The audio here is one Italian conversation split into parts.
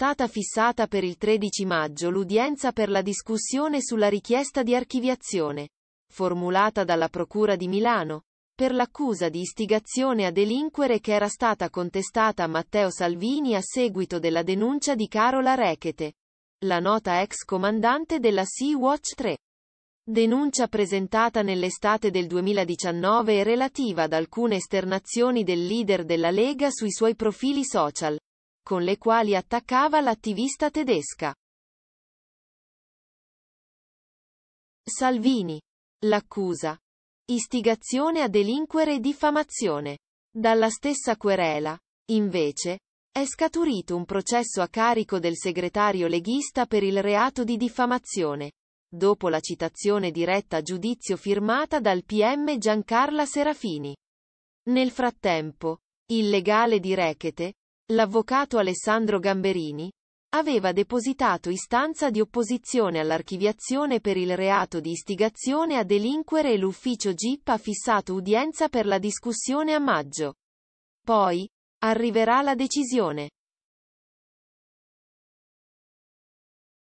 stata fissata per il 13 maggio l'udienza per la discussione sulla richiesta di archiviazione, formulata dalla Procura di Milano, per l'accusa di istigazione a delinquere che era stata contestata a Matteo Salvini a seguito della denuncia di Carola Rechete, la nota ex comandante della Sea-Watch 3. Denuncia presentata nell'estate del 2019 e relativa ad alcune esternazioni del leader della Lega sui suoi profili social, con le quali attaccava l'attivista tedesca. Salvini. L'accusa. Istigazione a delinquere e diffamazione. Dalla stessa querela, invece, è scaturito un processo a carico del segretario leghista per il reato di diffamazione, dopo la citazione diretta a giudizio firmata dal PM Giancarla Serafini. Nel frattempo, il legale di Rechete, l'avvocato Alessandro Gamberini, aveva depositato istanza di opposizione all'archiviazione per il reato di istigazione a delinquere e l'ufficio GIP ha fissato udienza per la discussione a maggio. Poi, arriverà la decisione.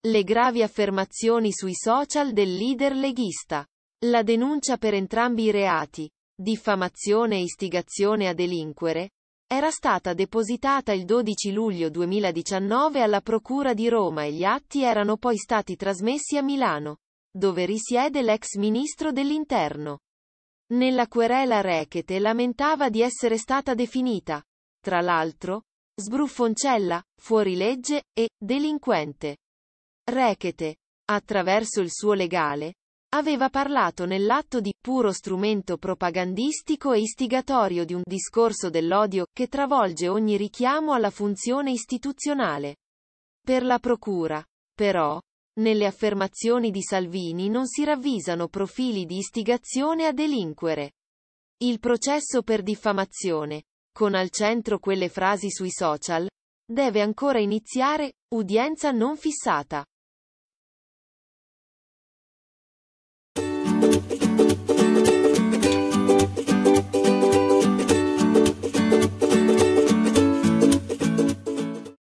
Le gravi affermazioni sui social del leader leghista. La denuncia per entrambi i reati, diffamazione e istigazione a delinquere, era stata depositata il 12 luglio 2019 alla Procura di Roma e gli atti erano poi stati trasmessi a Milano, dove risiede l'ex ministro dell'Interno. Nella querela Rechete lamentava di essere stata definita, tra l'altro, sbruffoncella, fuorilegge e delinquente. Rechete, attraverso il suo legale, aveva parlato nell'atto di puro strumento propagandistico e istigatorio di un discorso dell'odio, che travolge ogni richiamo alla funzione istituzionale. Per la Procura, però, nelle affermazioni di Salvini non si ravvisano profili di istigazione a delinquere. Il processo per diffamazione, con al centro quelle frasi sui social, deve ancora iniziare, udienza non fissata.